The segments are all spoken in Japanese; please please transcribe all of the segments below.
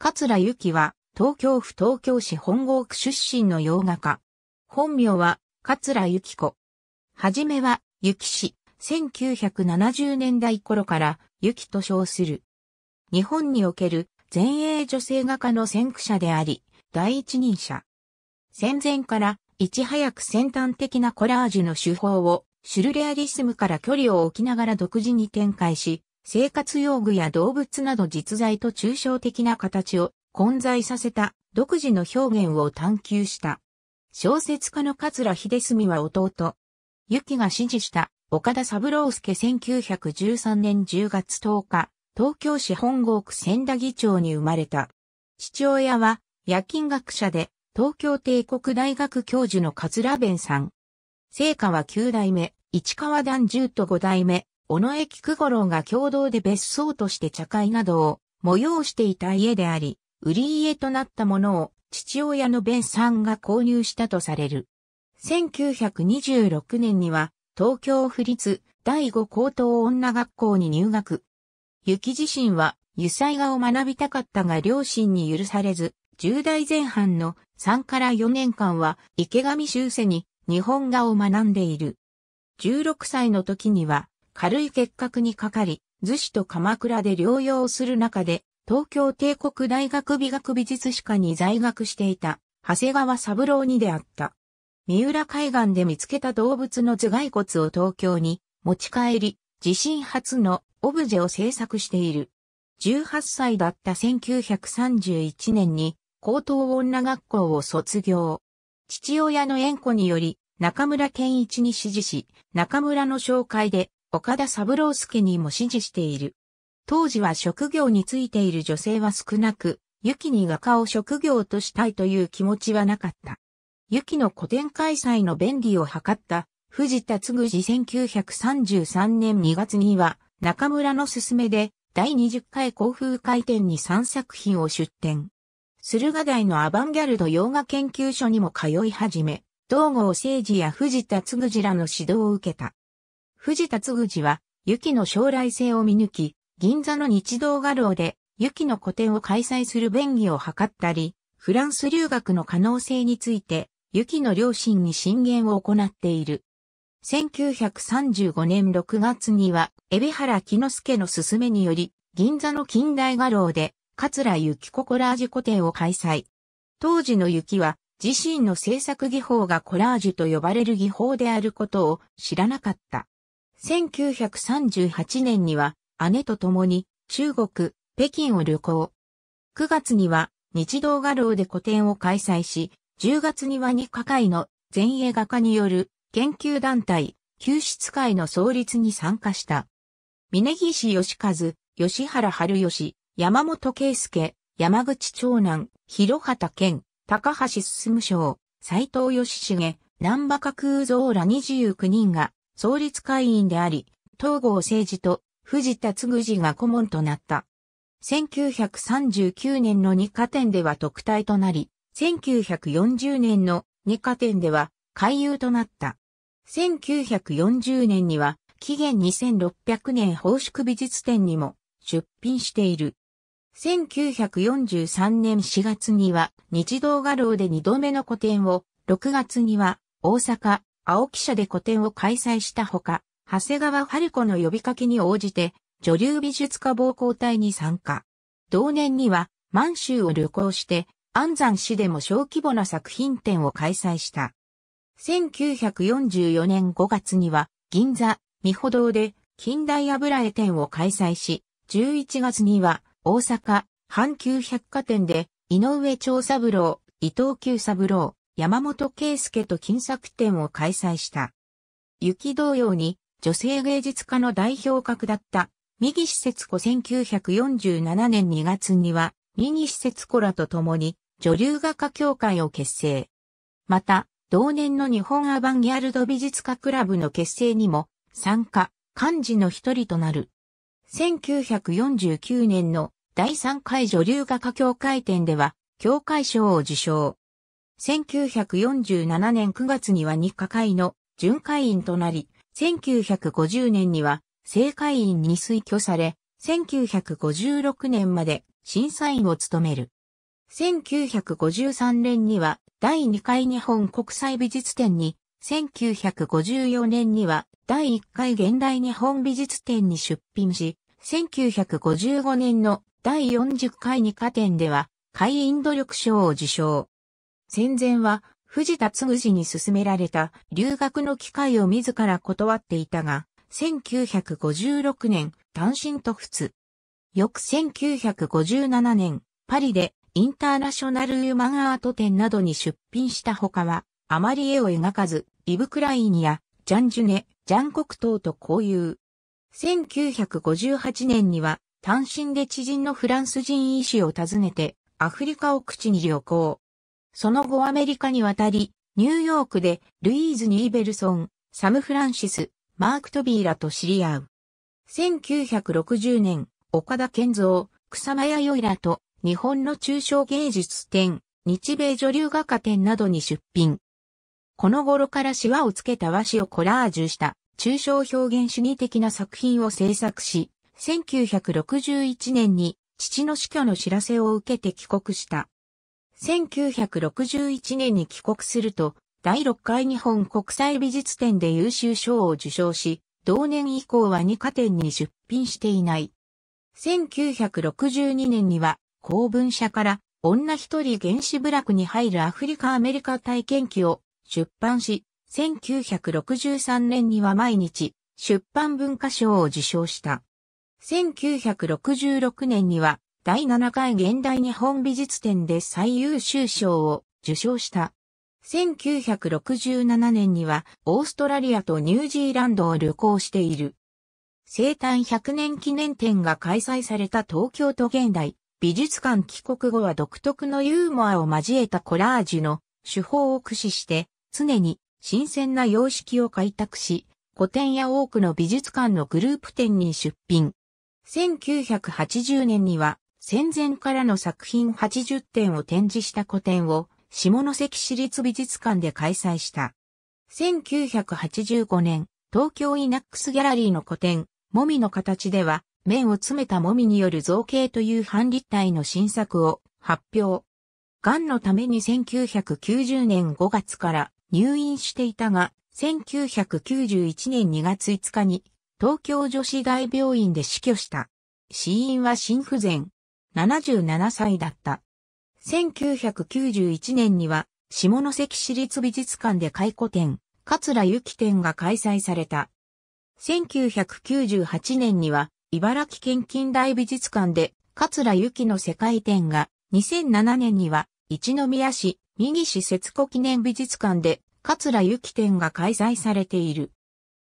桂由紀は、東京府東京市本郷区出身の洋画家。本名は、桂由紀子。はじめは、由紀氏、1970年代頃から、由紀と称する。日本における前衛女性画家の先駆者であり、第一人者。戦前から、いち早く先端的なコラージュの手法を、シュルレアリスムから距離を置きながら独自に展開し、生活用具や動物など実在と抽象的な形を混在させた独自の表現を探求した。小説家の桂秀澄は弟。雪が指示した岡田三郎介1913年10月10日、東京市本郷区千田議長に生まれた。父親は夜勤学者で東京帝国大学教授の桂弁さん。聖火は9代目、市川団十と5代目、尾上菊五郎が共同で別荘として茶会などを催していた家であり、売り家となったものを父親の弁さんが購入したとされる。1926年には東京府立第五高等女学校に入学。雪自身は油彩画を学びたかったが両親に許されず、10代前半の3から4年間は池上修正に日本画を学んでいる。16歳の時には軽い結核にかかり、逗子と鎌倉で療養する中で、東京帝国大学美学美術史科に在学していた、長谷川三郎に出会った。三浦海岸で見つけた動物の頭蓋骨を東京に持ち帰り、地震初のオブジェを制作している。18歳だった1931年に高等女学校を卒業。父親の縁故により中村健一に指示し、中村の紹介で岡田三郎介にも支持している。当時は職業についている女性は少なく、ユキに画家を職業としたいという気持ちはなかった。ユキの古典開催の便利を図った藤田嗣次1933年2月には中村の勧めで第20回交風会展に3作品を出展。駿河台のアバンギャルド洋画研究所にも通い始め、道を政治や藤田嗣次らの指導を受けた。藤田嗣治は、雪の将来性を見抜き、銀座の日動画廊で、雪の個展を開催する便宜を図ったり、フランス留学の可能性について、雪の両親に進言を行っている。1935年6月には、海老原木之助の勧めにより、銀座の近代画廊で、桂雪子コラージュ個展を開催。当時の雪は、自身の制作技法がコラージュと呼ばれる技法であることを知らなかった。1938年には姉と共に中国、北京を旅行。9月には日動画廊で個展を開催し、10月には二課会の前衛画家による研究団体、救出会の創立に参加した。峯岸義和、吉原春吉、山本圭介、山口長男、広畑健、高橋進将、斎藤義重、南馬架空蔵ら29人が創立会員であり、東郷政治と藤田嗣治が顧問となった。1939年の二課展では特待となり、1940年の二課展では回遊となった。1940年には、紀元2600年宝祝美術展にも出品している。1943年4月には日動画廊で2度目の個展を、6月には大阪青木社で個展を開催したほか、長谷川春子の呼びかけに応じて、女流美術家暴行隊に参加。同年には、満州を旅行して、安山市でも小規模な作品展を開催した。1944年5月には、銀座、美穂堂で、近代油絵展を開催し、11月には、大阪、阪急百貨店で、井上長三郎、伊藤久三郎、山本圭介と金作展を開催した。雪同様に女性芸術家の代表格だった右施設子1947年2月には右施設子らと共に女流画家協会を結成。また、同年の日本アバンギャルド美術家クラブの結成にも参加、幹事の一人となる。1949年の第3回女流画家協会展では、協会賞を受賞。1947年9月には日課会の巡会員となり、1950年には正会員に推挙され、1956年まで審査員を務める。1953年には第2回日本国際美術展に、1954年には第1回現代日本美術展に出品し、1955年の第40回二課展では会員努力賞を受賞。戦前は藤田嗣治に勧められた留学の機会を自ら断っていたが、1956年単身と仏。翌1957年、パリでインターナショナルユマンアート展などに出品したほかは、あまり絵を描かず、イブ・クラインやジャン・ジュネ、ジャン・コクトーと交友。1958年には単身で知人のフランス人医師を訪ねてアフリカを口に旅行。その後アメリカに渡り、ニューヨークでルイーズ・ニーベルソン、サム・フランシス、マーク・トビーらと知り合う。1960年、岡田健三、草間弥生らと日本の中小芸術展、日米女流画家展などに出品。この頃からシワをつけた和紙をコラージュした抽象表現主義的な作品を制作し、1961年に父の死去の知らせを受けて帰国した。1961年に帰国すると、第6回日本国際美術展で優秀賞を受賞し、同年以降は2課展に出品していない。1962年には、公文社から、女一人原始部落に入るアフリカアメリカ体験記を出版し、1963年には毎日出版文化賞を受賞した。1966年には第7回現代日本美術展で最優秀賞を受賞した。1967年にはオーストラリアとニュージーランドを旅行している。生誕100年記念展が開催された東京都現代美術館帰国後は独特のユーモアを交えたコラージュの手法を駆使して常に新鮮な様式を開拓し古典や多くの美術館のグループ展に出品。1980年には戦前からの作品80点を展示した個展を下関市立美術館で開催した。1985年、東京イナックスギャラリーの個展、もみの形では、面を詰めたもみによる造形という半立体の新作を発表。癌のために1990年5月から入院していたが、1991年2月5日に東京女子大病院で死去した。死因は心不全。77歳だった。1991年には、下関市立美術館で回顧展、桂由紀展が開催された。1998年には、茨城県近代美術館で、桂由紀の世界展が、2007年には、一宮市、三岸節子記念美術館で、桂由紀展が開催されている。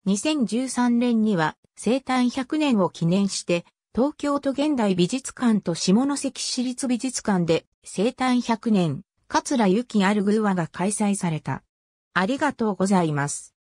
2013年には、生誕100年を記念して、東京都現代美術館と下関市立美術館で生誕100年、桂由紀アルグーワが開催された。ありがとうございます。